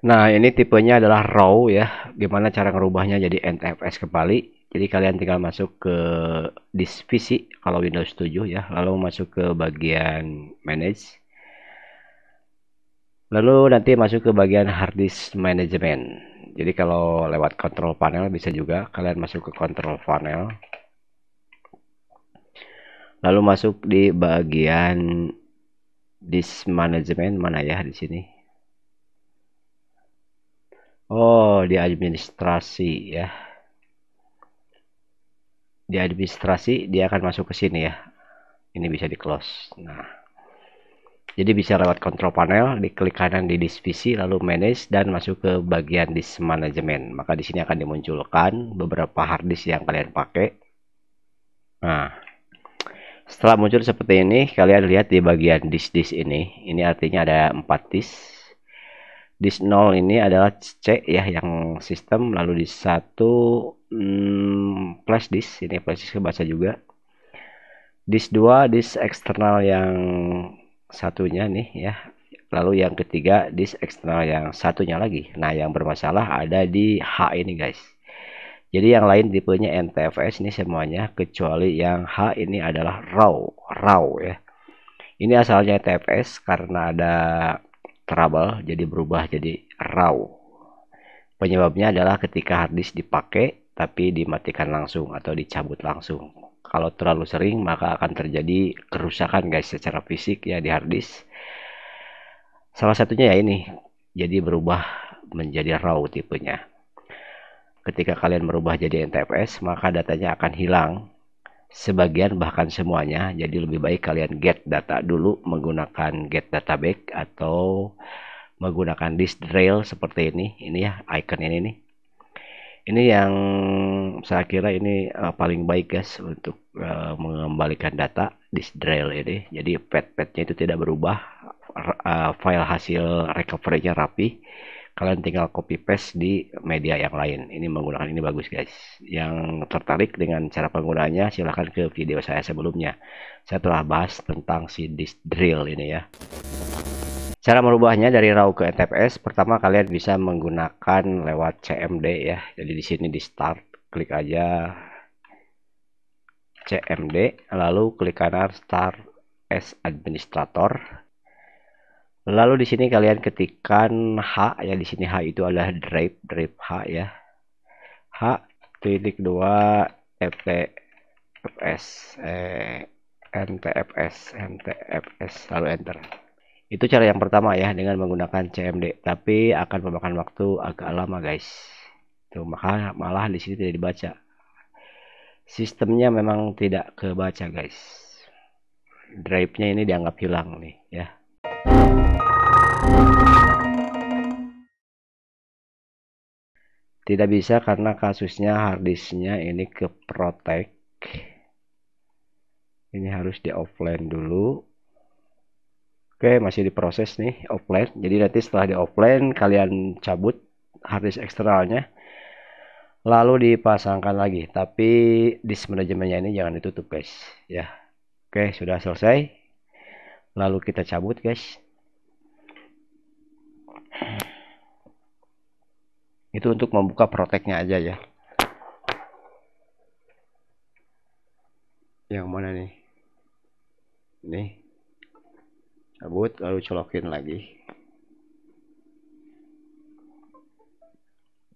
Nah, ini tipenya adalah raw ya. Gimana cara ngerubahnya jadi NTFS kembali? Jadi kalian tinggal masuk ke disk PC kalau Windows 7 ya, lalu masuk ke bagian manage. Lalu nanti masuk ke bagian hard disk management. Jadi kalau lewat control panel bisa juga kalian masuk ke control panel. Lalu masuk di bagian disk management mana ya di sini? Oh, di administrasi ya. Di administrasi dia akan masuk ke sini ya. Ini bisa di close. Nah. Jadi bisa lewat control panel, diklik kanan di disk lalu manage dan masuk ke bagian disk management. Maka di sini akan dimunculkan beberapa hard disk yang kalian pakai. Nah. Setelah muncul seperti ini, kalian lihat di bagian disk-disk ini. Ini artinya ada 4 disk di 0 ini adalah C ya yang sistem lalu di 1 hmm, flash disk ini plus disk kebaca juga disk 2 disk eksternal yang satunya nih ya lalu yang ketiga disk eksternal yang satunya lagi nah yang bermasalah ada di H ini guys jadi yang lain tipenya NTFS ini semuanya kecuali yang H ini adalah RAW, RAW ya. Ini asalnya TFS karena ada trouble jadi berubah jadi raw. Penyebabnya adalah ketika harddisk dipakai tapi dimatikan langsung atau dicabut langsung. Kalau terlalu sering maka akan terjadi kerusakan guys secara fisik ya di harddisk. Salah satunya ya ini jadi berubah menjadi raw tipenya. Ketika kalian merubah jadi NTFS maka datanya akan hilang sebagian bahkan semuanya. Jadi lebih baik kalian get data dulu menggunakan get data back atau menggunakan disk trail seperti ini. Ini ya icon ini nih. Ini yang saya kira ini uh, paling baik guys untuk uh, mengembalikan data disk drill ini. Jadi pet-petnya itu tidak berubah, R uh, file hasil recovery-nya rapi kalian tinggal copy paste di media yang lain ini menggunakan ini bagus guys yang tertarik dengan cara penggunaannya silahkan ke video saya sebelumnya saya telah bahas tentang si disk drill ini ya cara merubahnya dari RAW ke ntps pertama kalian bisa menggunakan lewat CMD ya jadi di sini di start klik aja CMD lalu klik kanan start as administrator Lalu di sini kalian ketikkan H ya di sini H itu adalah drive drive H ya. H titik 2 e FTFS eh NTFS NTFS lalu enter. Itu cara yang pertama ya dengan menggunakan CMD, tapi akan memakan waktu agak lama guys. Tuh maka malah di sini tidak dibaca. Sistemnya memang tidak kebaca guys. Drive-nya ini dianggap hilang nih ya tidak bisa karena kasusnya harddisknya ini ke protect. Ini harus di offline dulu. Oke, masih diproses nih offline. Jadi nanti setelah di offline kalian cabut harddisk eksternalnya lalu dipasangkan lagi tapi disk manajemennya ini jangan ditutup guys ya oke sudah selesai lalu kita cabut guys itu untuk membuka proteknya aja ya yang mana nih nih cabut lalu colokin lagi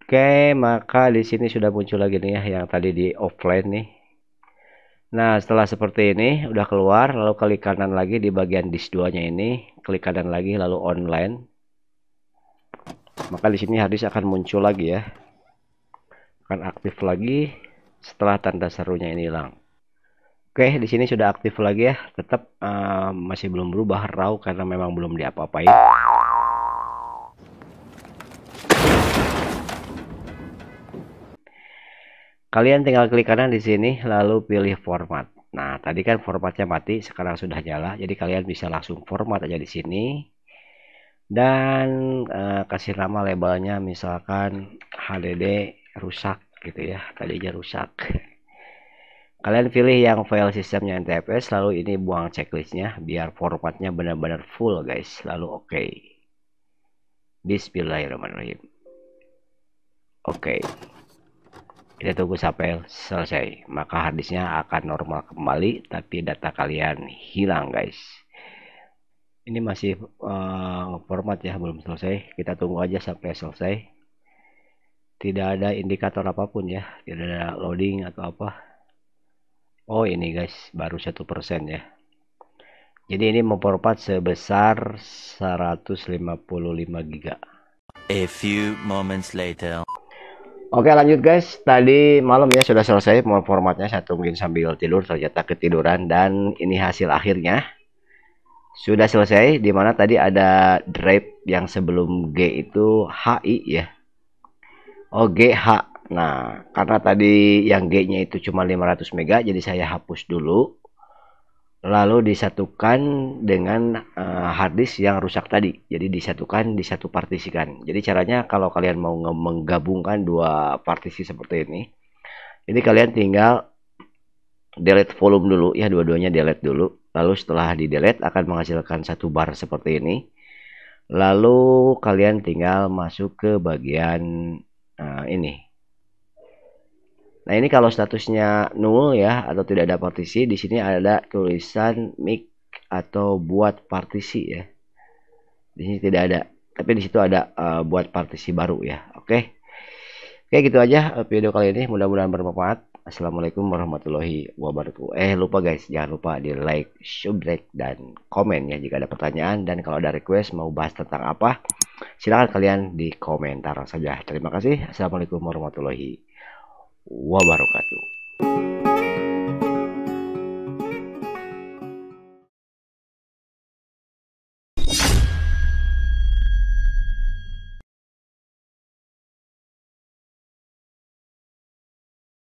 oke maka di sini sudah muncul lagi nih ya yang tadi di offline nih nah setelah seperti ini udah keluar lalu klik kanan lagi di bagian disk 2 nya ini klik kanan lagi lalu online maka di sini hadis akan muncul lagi ya akan aktif lagi setelah tanda serunya ini hilang Oke, di sini sudah aktif lagi ya. Tetap uh, masih belum berubah raw karena memang belum diapa-apain. Kalian tinggal klik kanan di sini lalu pilih format. Nah, tadi kan formatnya mati, sekarang sudah nyala. Jadi kalian bisa langsung format aja di sini dan uh, kasih nama labelnya misalkan HDD rusak gitu ya tadi aja rusak kalian pilih yang file sistemnya NTFS lalu ini buang checklistnya biar formatnya benar-benar full guys lalu oke okay. Bismillahirrahmanirrahim oke okay. kita tunggu sampai selesai maka harddisknya akan normal kembali tapi data kalian hilang guys ini masih uh, eh, format ya belum selesai kita tunggu aja sampai selesai tidak ada indikator apapun ya tidak ada loading atau apa Oh ini guys baru satu persen ya jadi ini memformat sebesar 155 giga A few moments later Oke lanjut guys, tadi malam ya sudah selesai formatnya saya tungguin sambil tidur ternyata ketiduran dan ini hasil akhirnya sudah selesai Dimana tadi ada drive yang sebelum G itu HI ya oh GH nah karena tadi yang G nya itu cuma 500 mega jadi saya hapus dulu lalu disatukan dengan uh, eh, harddisk yang rusak tadi jadi disatukan di satu partisikan jadi caranya kalau kalian mau menggabungkan dua partisi seperti ini ini kalian tinggal delete volume dulu ya dua-duanya delete dulu lalu setelah di delete akan menghasilkan satu bar seperti ini lalu kalian tinggal masuk ke bagian uh, ini nah ini kalau statusnya null ya atau tidak ada partisi di sini ada tulisan mic atau buat partisi ya di sini tidak ada tapi di situ ada uh, buat partisi baru ya oke okay. oke okay, gitu aja eh, video kali ini mudah-mudahan bermanfaat Assalamualaikum warahmatullahi wabarakatuh. Eh lupa guys, jangan lupa di like, subrek dan komen ya jika ada pertanyaan dan kalau ada request mau bahas tentang apa, silahkan kalian di komentar saja. Terima kasih. Assalamualaikum warahmatullahi wabarakatuh.